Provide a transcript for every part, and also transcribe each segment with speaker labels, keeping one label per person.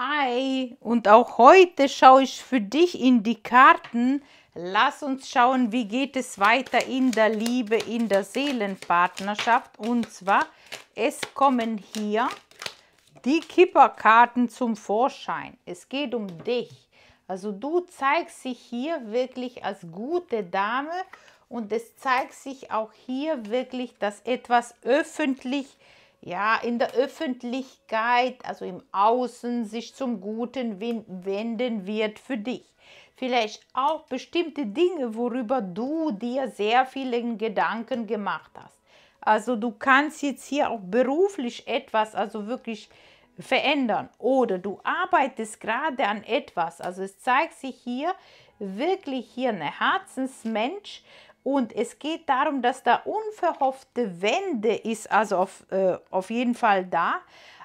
Speaker 1: Hi, und auch heute schaue ich für dich in die Karten. Lass uns schauen, wie geht es weiter in der Liebe, in der Seelenpartnerschaft. Und zwar, es kommen hier die Kipperkarten zum Vorschein. Es geht um dich. Also du zeigst dich hier wirklich als gute Dame und es zeigt sich auch hier wirklich, dass etwas öffentlich ist ja, in der Öffentlichkeit, also im Außen, sich zum Guten wenden wird für dich. Vielleicht auch bestimmte Dinge, worüber du dir sehr viele Gedanken gemacht hast. Also du kannst jetzt hier auch beruflich etwas, also wirklich verändern. Oder du arbeitest gerade an etwas. Also es zeigt sich hier wirklich hier ein Herzensmensch, und es geht darum, dass da unverhoffte Wende ist, also auf, äh, auf jeden Fall da.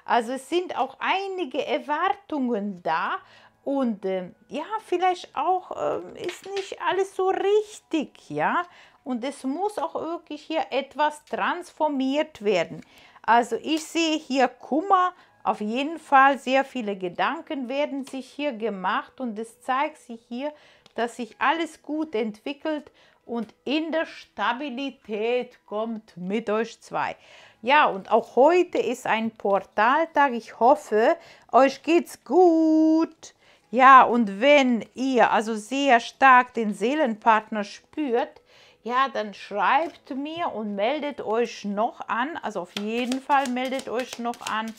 Speaker 1: Also es sind auch einige Erwartungen da. Und äh, ja, vielleicht auch äh, ist nicht alles so richtig, ja. Und es muss auch wirklich hier etwas transformiert werden. Also ich sehe hier Kummer, auf jeden Fall sehr viele Gedanken werden sich hier gemacht und es zeigt sich hier, dass sich alles gut entwickelt und in der Stabilität kommt mit euch zwei. Ja, und auch heute ist ein Portaltag. Ich hoffe, euch geht's gut. Ja, und wenn ihr also sehr stark den Seelenpartner spürt, ja, dann schreibt mir und meldet euch noch an. Also auf jeden Fall meldet euch noch an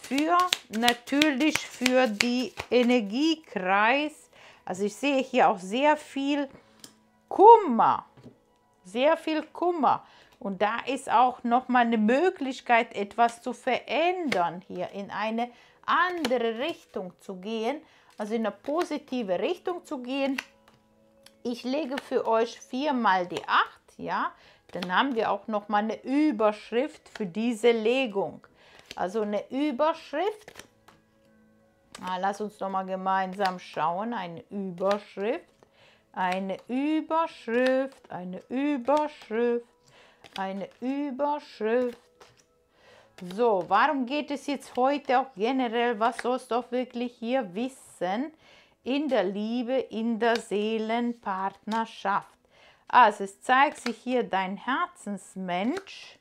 Speaker 1: für natürlich für die Energiekreis. Also ich sehe hier auch sehr viel Kummer. Sehr viel Kummer. Und da ist auch nochmal eine Möglichkeit, etwas zu verändern, hier in eine andere Richtung zu gehen, also in eine positive Richtung zu gehen. Ich lege für euch viermal die acht, ja, dann haben wir auch nochmal eine Überschrift für diese Legung. Also eine Überschrift, ah, lass uns nochmal gemeinsam schauen, eine Überschrift. Eine Überschrift, eine Überschrift, eine Überschrift. So, warum geht es jetzt heute auch generell? Was sollst du auch wirklich hier wissen? In der Liebe, in der Seelenpartnerschaft. Also, es zeigt sich hier dein Herzensmensch.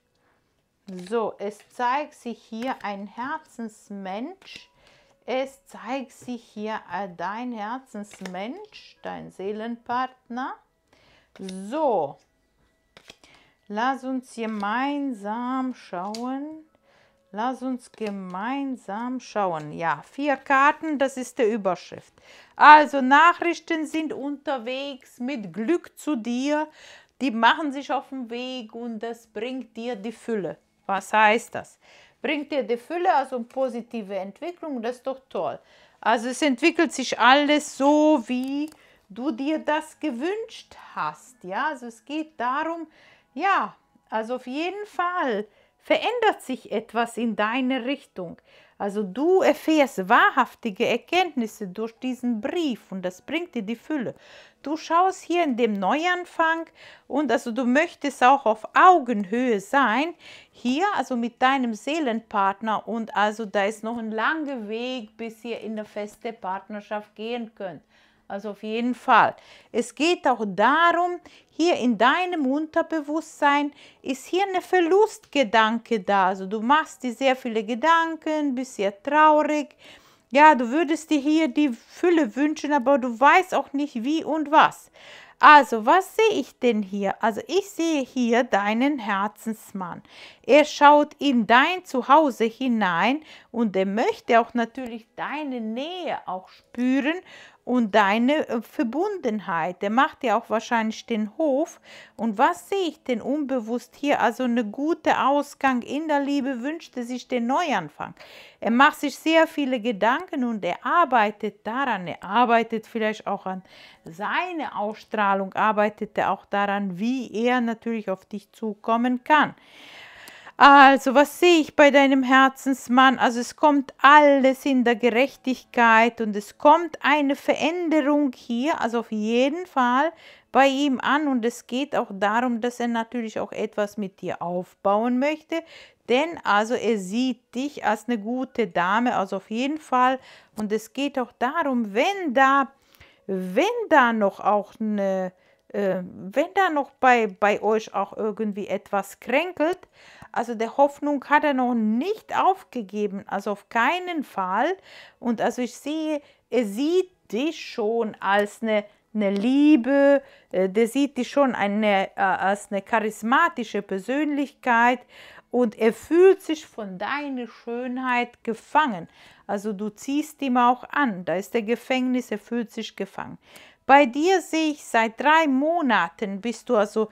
Speaker 1: So, es zeigt sich hier ein Herzensmensch es zeigt sich hier äh, dein Herzensmensch, dein Seelenpartner. So, lass uns gemeinsam schauen. Lass uns gemeinsam schauen. Ja, vier Karten, das ist die Überschrift. Also Nachrichten sind unterwegs mit Glück zu dir. Die machen sich auf den Weg und das bringt dir die Fülle. Was heißt das? bringt dir die Fülle, also positive Entwicklung, das ist doch toll. Also es entwickelt sich alles so, wie du dir das gewünscht hast. Ja, also es geht darum, ja, also auf jeden Fall verändert sich etwas in deine Richtung. Also du erfährst wahrhaftige Erkenntnisse durch diesen Brief und das bringt dir die Fülle. Du schaust hier in dem Neuanfang und also du möchtest auch auf Augenhöhe sein, hier also mit deinem Seelenpartner und also da ist noch ein langer Weg, bis ihr in eine feste Partnerschaft gehen könnt. Also auf jeden Fall. Es geht auch darum, hier in deinem Unterbewusstsein ist hier eine Verlustgedanke da. Also du machst dir sehr viele Gedanken, bist sehr traurig. Ja, du würdest dir hier die Fülle wünschen, aber du weißt auch nicht wie und was. Also, was sehe ich denn hier? Also, ich sehe hier deinen Herzensmann. Er schaut in dein Zuhause hinein und er möchte auch natürlich deine Nähe auch spüren und deine äh, Verbundenheit. Der macht ja auch wahrscheinlich den Hof. Und was sehe ich denn unbewusst hier? Also eine gute Ausgang in der Liebe wünschte sich den Neuanfang. Er macht sich sehr viele Gedanken und er arbeitet daran. Er arbeitet vielleicht auch an seine Ausstrahlung, arbeitet er auch daran, wie er natürlich auf dich zukommen kann. Also, was sehe ich bei deinem Herzensmann? Also, es kommt alles in der Gerechtigkeit und es kommt eine Veränderung hier, also auf jeden Fall bei ihm an. Und es geht auch darum, dass er natürlich auch etwas mit dir aufbauen möchte. Denn also er sieht dich als eine gute Dame, also auf jeden Fall. Und es geht auch darum, wenn da, wenn da noch auch eine, äh, wenn da noch bei, bei euch auch irgendwie etwas kränkelt, also der Hoffnung hat er noch nicht aufgegeben, also auf keinen Fall. Und also ich sehe, er sieht dich schon als eine, eine Liebe, äh, der sieht dich schon eine, äh, als eine charismatische Persönlichkeit und er fühlt sich von deiner Schönheit gefangen. Also du ziehst ihm auch an, da ist der Gefängnis, er fühlt sich gefangen. Bei dir sehe ich, seit drei Monaten bist du also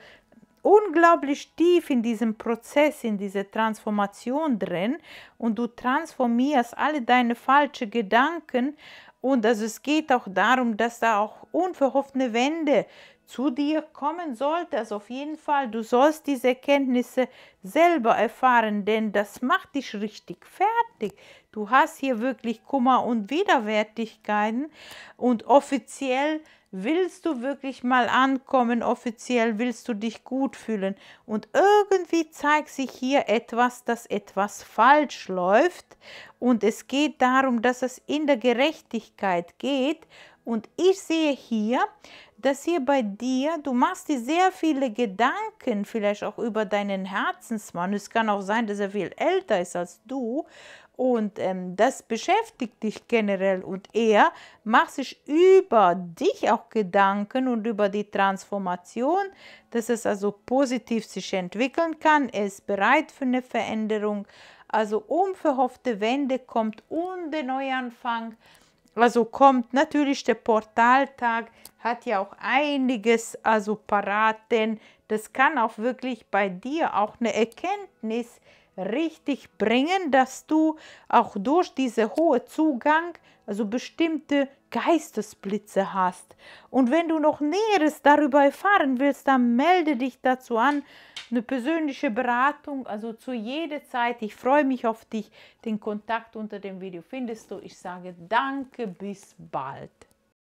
Speaker 1: unglaublich tief in diesem Prozess, in dieser Transformation drin und du transformierst alle deine falschen Gedanken und also es geht auch darum, dass da auch unverhoffte Wände zu dir kommen sollte. Also auf jeden Fall, du sollst diese Erkenntnisse selber erfahren, denn das macht dich richtig fertig. Du hast hier wirklich Kummer und Widerwärtigkeiten und offiziell willst du wirklich mal ankommen offiziell, willst du dich gut fühlen. Und irgendwie zeigt sich hier etwas, dass etwas falsch läuft. Und es geht darum, dass es in der Gerechtigkeit geht. Und ich sehe hier, dass hier bei dir, du machst dir sehr viele Gedanken, vielleicht auch über deinen Herzensmann. Es kann auch sein, dass er viel älter ist als du und ähm, das beschäftigt dich generell und er macht sich über dich auch Gedanken und über die Transformation, dass es also positiv sich entwickeln kann. Er ist bereit für eine Veränderung. Also unverhoffte Wende kommt und der Neuanfang. Also kommt natürlich der Portaltag, hat ja auch einiges also parat, denn das kann auch wirklich bei dir auch eine Erkenntnis sein richtig bringen, dass du auch durch diese hohe Zugang also bestimmte Geistesblitze hast. Und wenn du noch Näheres darüber erfahren willst, dann melde dich dazu an. Eine persönliche Beratung, also zu jeder Zeit. Ich freue mich auf dich. Den Kontakt unter dem Video findest du. Ich sage danke, bis bald.